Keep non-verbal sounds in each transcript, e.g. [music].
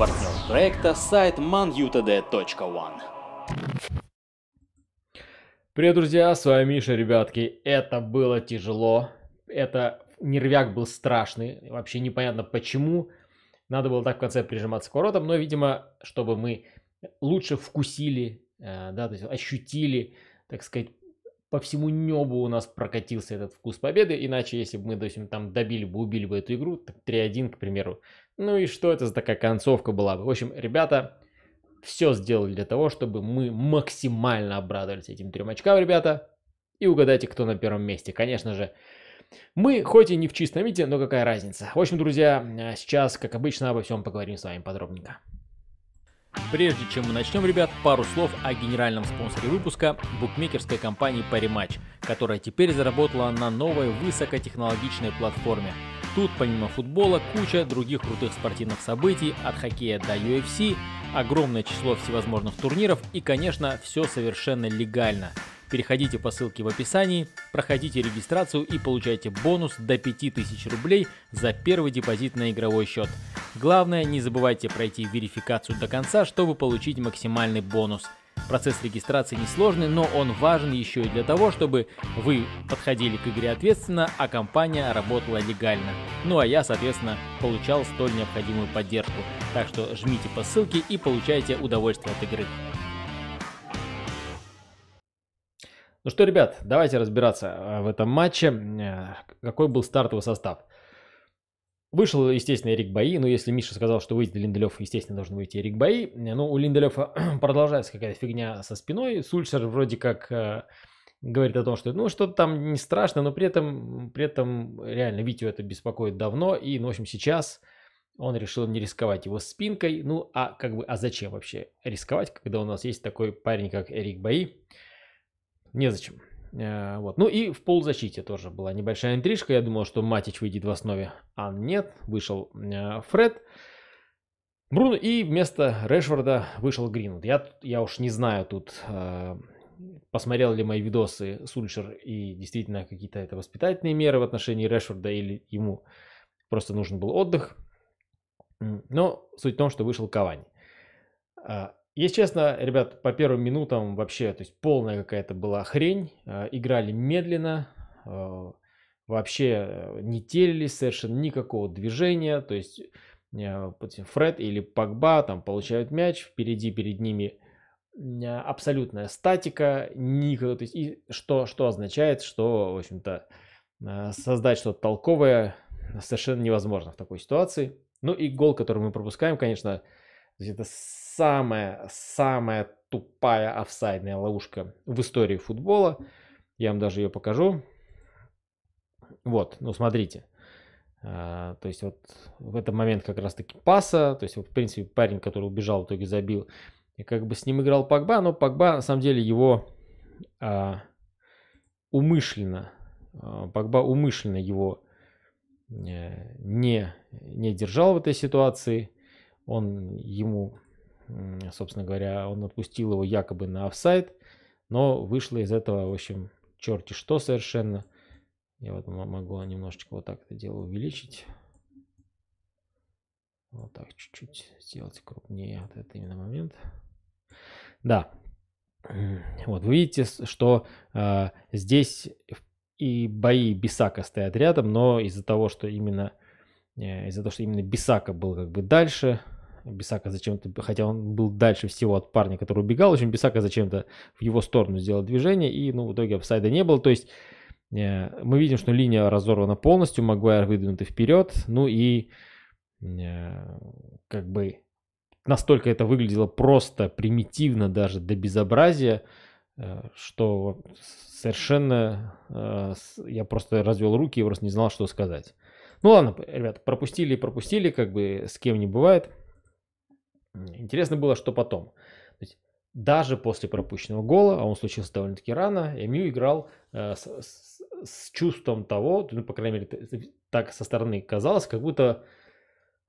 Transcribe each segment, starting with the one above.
Партнер проекта сайт manutd.one. Привет, друзья, с вами Миша, ребятки. Это было тяжело. Это нервяк был страшный. Вообще непонятно почему. Надо было так в конце прижиматься к воротам, но, видимо, чтобы мы лучше вкусили, э, да, то есть ощутили, так сказать, по всему небу у нас прокатился этот вкус победы, иначе если бы мы, допустим, там добили бы, убили бы эту игру, так 3-1, к примеру, ну и что это за такая концовка была бы? В общем, ребята, все сделали для того, чтобы мы максимально обрадовались этим трем очкам, ребята, и угадайте, кто на первом месте, конечно же, мы, хоть и не в чистом виде, но какая разница. В общем, друзья, а сейчас, как обычно, обо всем поговорим с вами подробненько. Прежде чем мы начнем, ребят, пару слов о генеральном спонсоре выпуска – букмекерской компании Parimatch, которая теперь заработала на новой высокотехнологичной платформе. Тут помимо футбола куча других крутых спортивных событий, от хоккея до UFC, огромное число всевозможных турниров и, конечно, все совершенно легально. Переходите по ссылке в описании, проходите регистрацию и получайте бонус до 5000 рублей за первый депозит на игровой счет. Главное, не забывайте пройти верификацию до конца, чтобы получить максимальный бонус. Процесс регистрации несложный, но он важен еще и для того, чтобы вы подходили к игре ответственно, а компания работала легально. Ну а я, соответственно, получал столь необходимую поддержку. Так что жмите по ссылке и получайте удовольствие от игры. Ну что, ребят, давайте разбираться э, в этом матче. Э, какой был стартовый состав? Вышел, естественно, Эрик Бои. но если Миша сказал, что выйдет Линделев, естественно, должен выйти Эрик Бои. Ну, у Линделева [clears throat] продолжается какая-то фигня со спиной. Сульшер вроде как э, говорит о том, что ну что-то там не страшно, но при этом, при этом реально Витю это беспокоит давно. И, ну, в общем, сейчас он решил не рисковать его спинкой. Ну, а как бы, а зачем вообще рисковать, когда у нас есть такой парень, как Эрик Бои? Незачем. Э, вот. Ну и в полузащите тоже была небольшая интрижка. Я думал, что Матич выйдет в основе, а нет. Вышел э, Фред. Бруно и вместо Решварда вышел Гринвуд. Я, я уж не знаю тут, э, посмотрел ли мои видосы Сульшер и действительно какие-то это воспитательные меры в отношении Решварда или ему просто нужен был отдых. Но суть в том, что вышел Кавани. Если честно, ребят, по первым минутам вообще, то есть полная какая-то была хрень. Э, играли медленно, э, вообще э, не телили совершенно никакого движения. То есть Фред или Пакба там получают мяч, впереди перед ними абсолютная статика, никого, то есть, и что, что означает, что, в общем-то, создать что-то толковое совершенно невозможно в такой ситуации. Ну и гол, который мы пропускаем, конечно, это самая-самая тупая офсайдная ловушка в истории футбола. Я вам даже ее покажу. Вот, ну смотрите. А, то есть вот в этот момент как раз таки паса, то есть вот, в принципе парень, который убежал, в итоге забил. И как бы с ним играл Пакба, но Пакба на самом деле его а, умышленно, а, Пакба умышленно его э, не, не держал в этой ситуации. Он ему собственно говоря, он отпустил его якобы на офсайт, но вышло из этого, в общем, черти что совершенно. Я вот могу немножечко вот так это дело увеличить. Вот так чуть-чуть сделать крупнее вот этот именно момент. Да. [clears throat] Вот вы видите, что э, здесь и бои Бисака стоят рядом, но из-за того, что именно э, из-за того, что именно Бисака был как бы дальше, Бисака зачем-то, хотя он был дальше всего от парня, который убегал, в общем, Бисака зачем-то в его сторону сделал движение, и, ну, в итоге офсайда не было, то есть э, мы видим, что линия разорвана полностью, Магуайр выдвинутый вперед, ну и э, как бы настолько это выглядело просто, примитивно даже до безобразия, э, что совершенно я просто развел руки и просто не знал, что сказать. Ну ладно, ребят, пропустили пропустили, как бы с кем не бывает. Интересно было, что потом. То есть, даже после пропущенного гола, а он случился довольно-таки рано, Эмю играл э, с, с, с чувством того, ну, по крайней мере, э, так со стороны казалось, как будто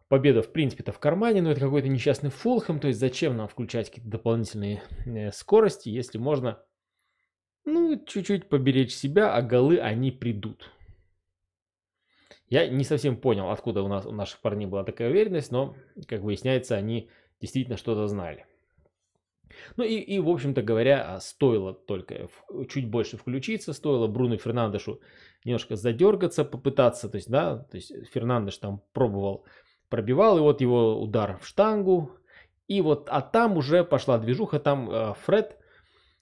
победа, в принципе-то, в кармане, но это какой-то несчастный фулхэм, то есть зачем нам включать какие-то дополнительные э, скорости, если можно, ну, чуть-чуть поберечь себя, а голы, они придут. Я не совсем понял, откуда у нас у наших парней была такая уверенность, но, как выясняется, они действительно что-то знали. Ну и, и в общем-то говоря, а, стоило только чуть больше включиться, стоило Бруно Фернандешу немножко задергаться, попытаться, то есть, да, то есть э, Фернандеш там пробовал, пробивал, и вот его удар в штангу, и вот, а там уже пошла движуха, там а, Фред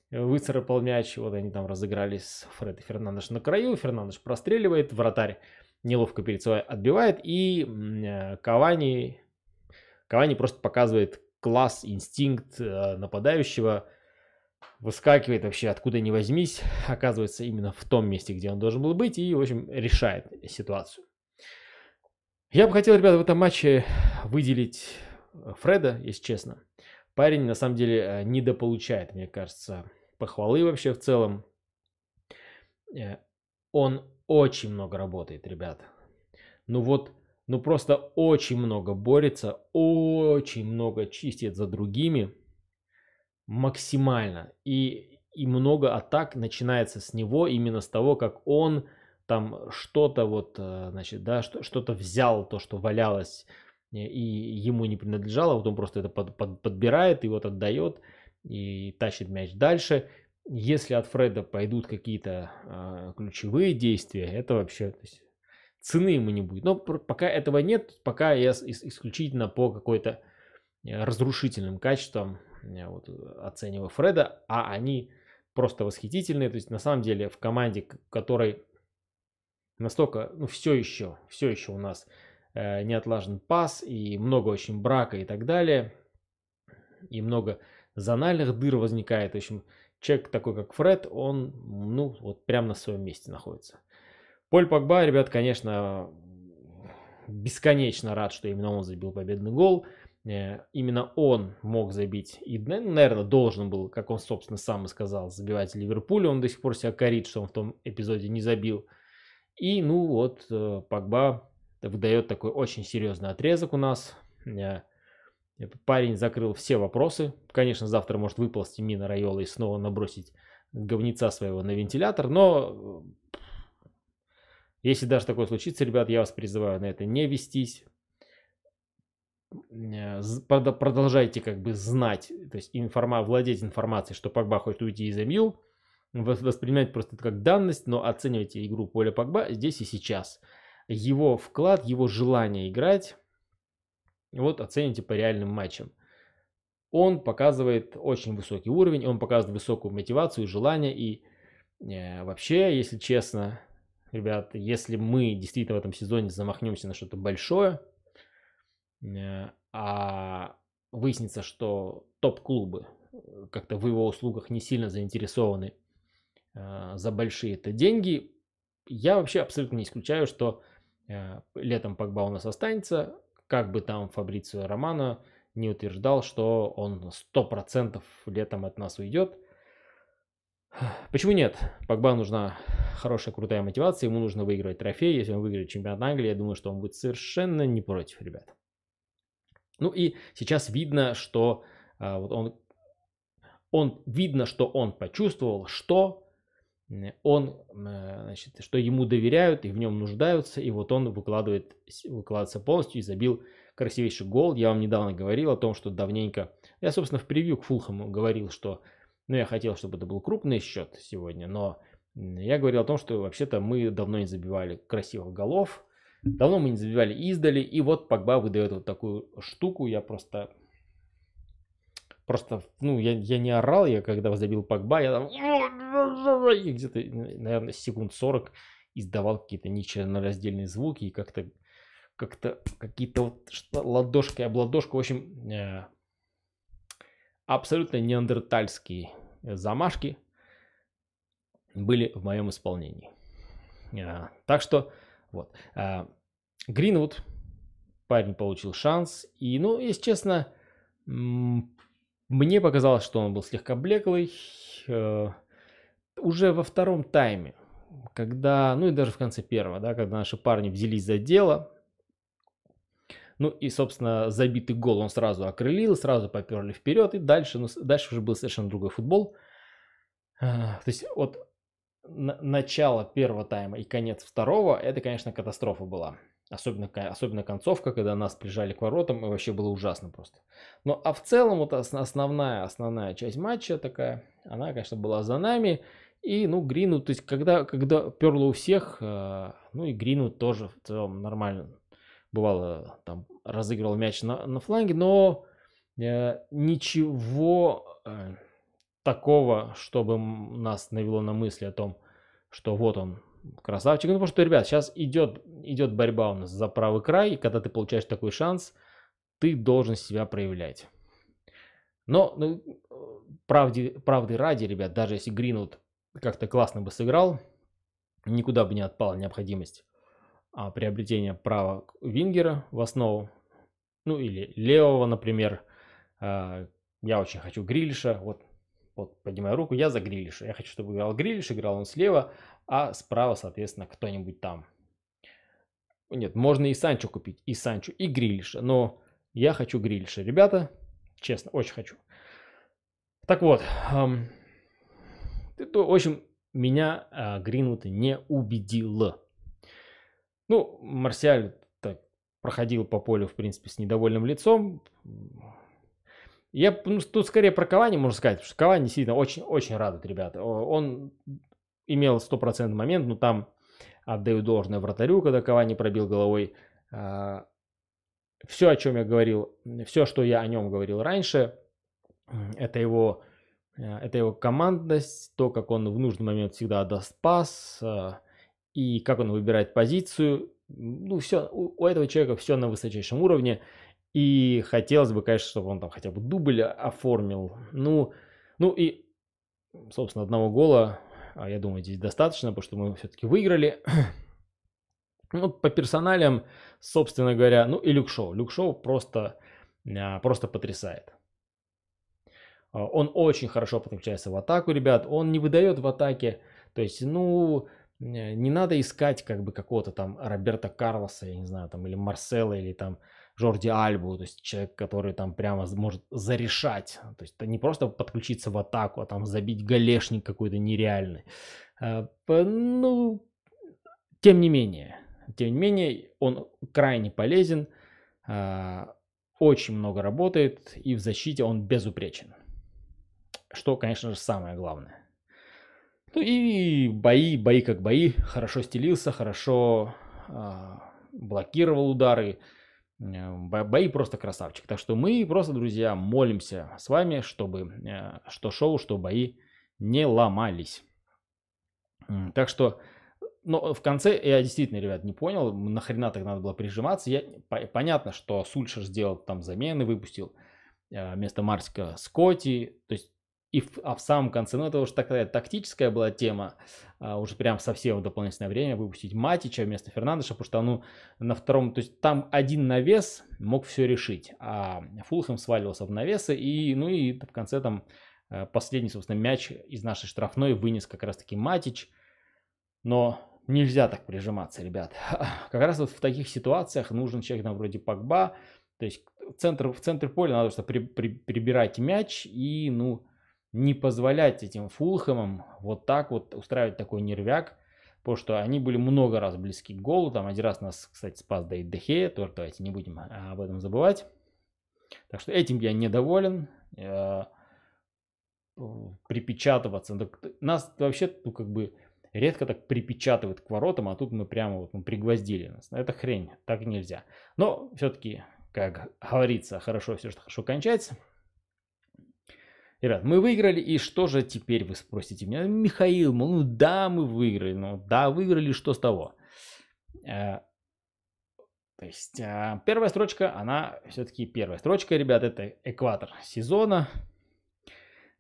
выцарапал мяч, вот они там разыгрались Фред и Фернандеш на краю, Фернандеш простреливает, вратарь неловко перед собой отбивает, и э, Кавани Кавани просто показывает класс, инстинкт э, нападающего, выскакивает вообще откуда ни возьмись, [laughs] оказывается именно в том месте, где он должен был быть и, в общем, решает ситуацию. Я бы хотел, ребята, в этом матче выделить э, Фреда, если честно. Парень, на самом деле, э, недополучает, мне кажется, похвалы вообще в целом. Он очень много работает, ребята. Ну вот, ну просто очень много борется, очень много чистит за другими, максимально. И, и много атак начинается с него, именно с того, как он там что-то вот, э, значит, да, что-то взял, то, что валялось э, и ему не принадлежало, вот он просто это под, под, подбирает и вот отдает и тащит мяч дальше. Если от Фреда пойдут какие-то э, ключевые действия, это вообще то есть, цены ему не будет. Но пока этого нет, пока я исключительно по какой-то э, разрушительным качествам я э, вот, э, оцениваю Фреда, а они просто восхитительные. То есть на самом деле в команде, которой настолько, ну все еще, все еще у нас э, не отлажен пас и много очень брака и так далее, и много зональных дыр возникает. В общем, человек такой, как Фред, он, ну, вот прямо на своем месте находится. Поль Погба, ребят, конечно, бесконечно рад, что именно он забил победный гол. Э, именно он мог забить и, наверное, должен был, как он, собственно, сам и сказал, забивать Ливерпулю. Он до сих пор себя корит, что он в том эпизоде не забил. И, ну вот, э, Погба выдает такой очень серьезный отрезок у нас. Э, парень закрыл все вопросы. Конечно, завтра может выползти Мина Райола и снова набросить говнеца своего на вентилятор, но если даже такое случится, ребят, я вас призываю на это не вестись. Э, продолжайте как бы знать, то есть информа, владеть информацией, что Погба хочет уйти из МЮ. Воспринимать просто это как данность, но оценивайте игру Поля Погба здесь и сейчас. Его вклад, его желание играть, вот оцените по реальным матчам. Он показывает очень высокий уровень, он показывает высокую мотивацию, желание и э, вообще, если честно, ребят, если мы действительно в этом сезоне замахнемся на что-то большое, э, а выяснится, что топ-клубы э, как-то в его услугах не сильно заинтересованы э, за большие это деньги, я вообще абсолютно не исключаю, что летом Пакба у нас останется, как бы там Фабрицио Романо не утверждал, что он 100% летом от нас уйдет – Почему нет? Погба нужна хорошая, крутая мотивация, ему нужно выигрывать трофей. Если он выиграет чемпионат Англии, я думаю, что он будет совершенно не против, ребят. Ну и сейчас видно, что а, вот он, он видно, что он почувствовал, что он, значит, что ему доверяют и в нем нуждаются, и вот он выкладывает, выкладывается полностью и забил красивейший гол. Я вам недавно говорил о том, что давненько, я, собственно, в превью к Фулхаму говорил, что ну, я хотел, чтобы это был крупный счет сегодня, но я говорил о том, что вообще-то мы давно не забивали красивых голов, давно мы не забивали издали, и вот Погба выдает вот такую штуку, я просто... Просто, ну, я, я не орал, я когда забил Погба, я там... И где-то, наверное, секунд 40 издавал какие-то нечленораздельные звуки и как-то как-то какие-то вот ладошки об ладошку. В общем, э, абсолютно неандертальские э, замашки были в моем исполнении. А, так что вот. А, Гринвуд, парень получил шанс. И, ну, если честно, мне показалось, что он был слегка блеклый. Э, уже во втором тайме, когда, ну и даже в конце первого, да, когда наши парни взялись за дело, ну и, собственно, забитый гол он сразу окрылил, сразу поперли вперед. И дальше, ну, дальше уже был совершенно другой футбол. А, то есть вот начало первого тайма и конец второго, это, конечно, катастрофа была. Особенно, особенно концовка, когда нас прижали к воротам, и вообще было ужасно просто. Ну, а в целом, вот основная, основная часть матча такая, она, конечно, была за нами. И, ну, Грину, то есть, когда, когда перло у всех, э, ну, и Грину тоже в целом нормально бывало там разыгрывал мяч на, на фланге, но э, ничего э, такого, чтобы нас навело на мысли о том, что вот он красавчик. Ну, потому что, ребят, сейчас идет, идет борьба у нас за правый край, и когда ты получаешь такой шанс, ты должен себя проявлять. Но ну, правде, правды ради, ребят, даже если Гринвуд как-то классно бы сыграл, никуда бы не отпала необходимость а, приобретение права вингера в основу, ну или левого, например. А, я очень хочу Грилиша, вот, вот поднимаю руку, я за Грилиша. Я хочу, чтобы играл Грилиш, играл он слева, а справа, соответственно, кто-нибудь там. Нет, можно и Санчо купить, и Санчо, и Грилиша, но я хочу Грилиша. Ребята, честно, очень хочу. Так вот, эм, то, в общем, меня э, Гринвуд не убедил. Ну, Марсиаль так, проходил по полю, в принципе, с недовольным лицом. Я ну, тут скорее про Кавани можно сказать, потому что Кавани действительно очень-очень радует, ребята. Он имел стопроцентный момент, но там отдаю должное вратарю, когда Кавани пробил головой. А, все, о чем я говорил, все, что я о нем говорил раньше, это его, а, это его командность, то, как он в нужный момент всегда даст пас, а, и как он выбирает позицию. Ну, все, у, у этого человека все на высочайшем уровне. И хотелось бы, конечно, чтобы он там хотя бы дубль оформил. Ну, ну и, собственно, одного гола, а, я думаю, здесь достаточно, потому что мы все-таки выиграли. [clears throat] Ну, по персоналям, собственно говоря, ну и Люкшоу. Люкшоу просто, а, просто потрясает. А, он очень хорошо подключается в атаку, ребят. Он не выдает в атаке. То есть, ну, Э, не надо искать как бы какого-то там Роберта Карлоса, я не знаю, там, или Марсела, или там Жорди Альбу, то есть человек, который там прямо может зарешать, то есть не просто подключиться в атаку, а там забить галешник какой-то нереальный. Э, ну, тем не менее, тем не менее, он крайне полезен, э, очень много работает, и в защите он безупречен. Что, конечно же, самое главное. Ну и бои, бои как бои, хорошо стелился, хорошо э, блокировал удары. бои просто красавчик. Так что мы просто, друзья, молимся с вами, чтобы э, что шоу, что бои не ломались. Так что, но ну, в конце я действительно, ребят, не понял, нахрена так надо было прижиматься. Я, по, понятно, что Сульшер сделал там замены, выпустил э, вместо Марсика Скотти. То есть и в, а в самом конце, ну это уже такая тактическая была тема, а, уже прям совсем в дополнительное время выпустить Матича вместо Фернандеша, потому что ну, на втором, то есть там один навес мог все решить, а Фулхэм сваливался в навесы, и, ну и в конце там э, последний, собственно, мяч из нашей штрафной вынес как раз-таки Матич, но нельзя так прижиматься, ребят. [laughs] Как раз вот в таких ситуациях нужен человек на вроде Пакба, то есть центр, в центре поля надо просто при, при, прибирать мяч и, ну, не позволять этим Фулхэмам вот так вот устраивать такой нервяк, потому что они были много раз близки к голу. Там один раз нас, кстати, спас Дэйд Дехея, тоже давайте не будем а, об этом забывать. Так что этим я недоволен. Э, припечатываться. Нас вообще ну, как бы редко так припечатывают к воротам, а тут мы прямо вот, мы ну, пригвоздили нас. Это хрень, так нельзя. Но все-таки, как говорится, хорошо все, что хорошо кончается. Ребят, мы выиграли, и что же теперь, вы спросите меня? Михаил, ну да, мы выиграли, ну да, выиграли, что с того? Э, то есть э, первая строчка, она все-таки первая строчка, ребят, это экватор сезона.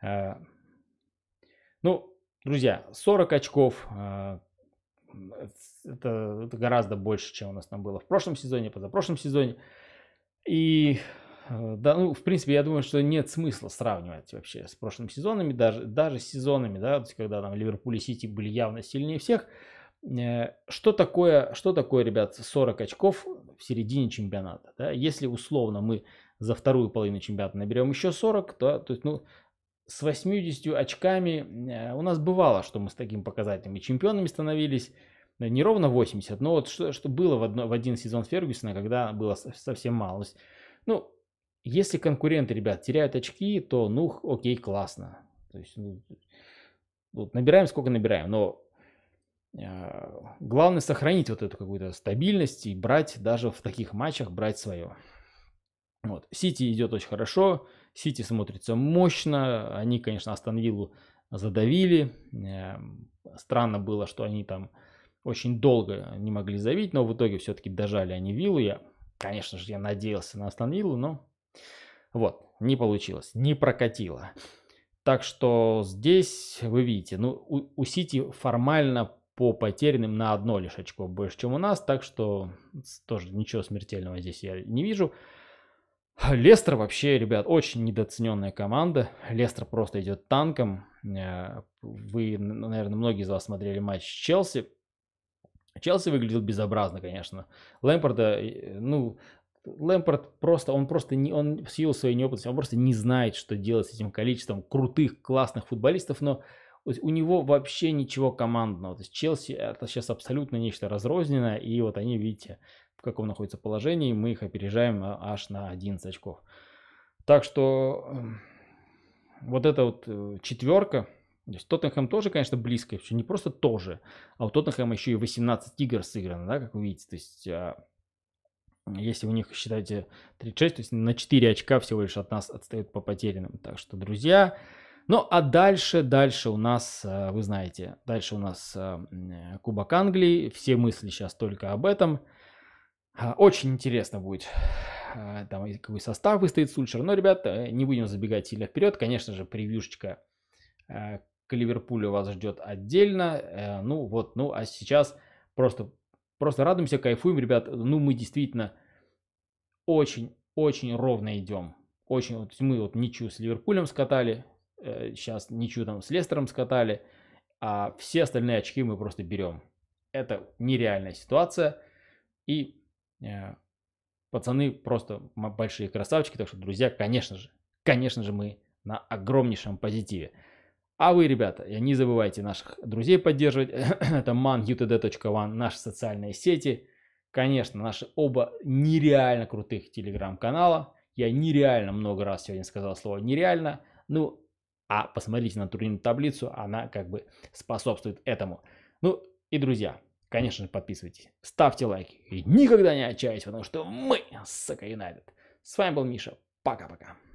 Э, ну, друзья, 40 очков, это, это гораздо больше, чем у нас там было в прошлом сезоне, позапрошлом сезоне. И Э, да, ну, в принципе, я думаю, что нет смысла сравнивать вообще с прошлыми сезонами, даже, даже с сезонами, да, когда там Ливерпуль и Сити были явно сильнее всех. Э, что такое, что такое, ребят, 40 очков в середине чемпионата? Да? Если условно мы за вторую половину чемпионата наберем еще 40, то, то есть, ну, с 80 очками э, у нас бывало, что мы с таким показателем и чемпионами становились, не ровно 80, но вот что, что было в, одно, в один сезон Фергюсона, когда было совсем мало. Ну, если конкуренты, ребят, теряют очки, то ну, окей, классно. То есть, ну, вот набираем сколько набираем, но э, главное сохранить вот эту какую-то стабильность и брать даже в таких матчах, брать свое. Вот. Сити идет очень хорошо, Сити смотрится мощно, они, конечно, Астон Виллу задавили. Э, странно было, что они там очень долго не могли завить, но в итоге все-таки дожали они Виллу. Я, конечно же, я надеялся на Астон Виллу, но вот, не получилось, не прокатило. Так что здесь вы видите, ну у, у Сити формально по потерянным на одно лишь очко больше, чем у нас, так что тоже ничего смертельного здесь я не вижу. Лестер вообще, ребят, очень недооцененная команда. Лестер просто идет танком. Э, вы, наверное, многие из вас смотрели матч с Челси. Челси выглядел безобразно, конечно. Лэмпорда, э, ну, Лэмпорт просто, он просто не, он в силу своей неопытности, он просто не знает, что делать с этим количеством крутых, классных футболистов, но у него вообще ничего командного. То есть Челси это сейчас абсолютно нечто разрозненное, и вот они, видите, в каком находится положении, мы их опережаем а, аж на 11 очков. Так что эм, вот эта вот э, четверка, то есть Тоттенхэм тоже, конечно, близко, еще не просто тоже, а у Тоттенхэма еще и 18 игр сыграно, да, как вы видите, то есть а, если у них, считайте, 36, то есть на 4 очка всего лишь от нас отстают по потерянным. Так что, друзья, ну а дальше, дальше у нас, э, вы знаете, дальше у нас э, Кубок Англии. Все мысли сейчас только об этом. А, очень интересно будет, э, там, какой состав выстоит Сульшер. Но, ребят, не будем забегать сильно вперед. Конечно же, превьюшечка к Ливерпулю вас ждет отдельно. Ну вот, ну а сейчас просто Просто радуемся, кайфуем, ребят. Ну, мы действительно очень-очень ровно идем. Очень, вот мы вот ничью с Ливерпулем скатали, э, сейчас ничью там с Лестером скатали, а все остальные очки мы просто берем. Это нереальная ситуация. И э, пацаны просто большие красавчики, так что, друзья, конечно же, конечно же, мы на огромнейшем позитиве. А вы, ребята, не забывайте наших друзей поддерживать. [clears throat] Это manutd.one, наши социальные сети. Конечно, наши оба нереально крутых телеграм-канала. Я нереально много раз сегодня сказал слово «нереально». Ну, а посмотрите на турнирную таблицу, она как бы способствует этому. Ну и, друзья, конечно же, подписывайтесь, ставьте лайки и никогда не отчаивайтесь, потому что мы, Сака Юнайтед. С вами был Миша. Пока-пока.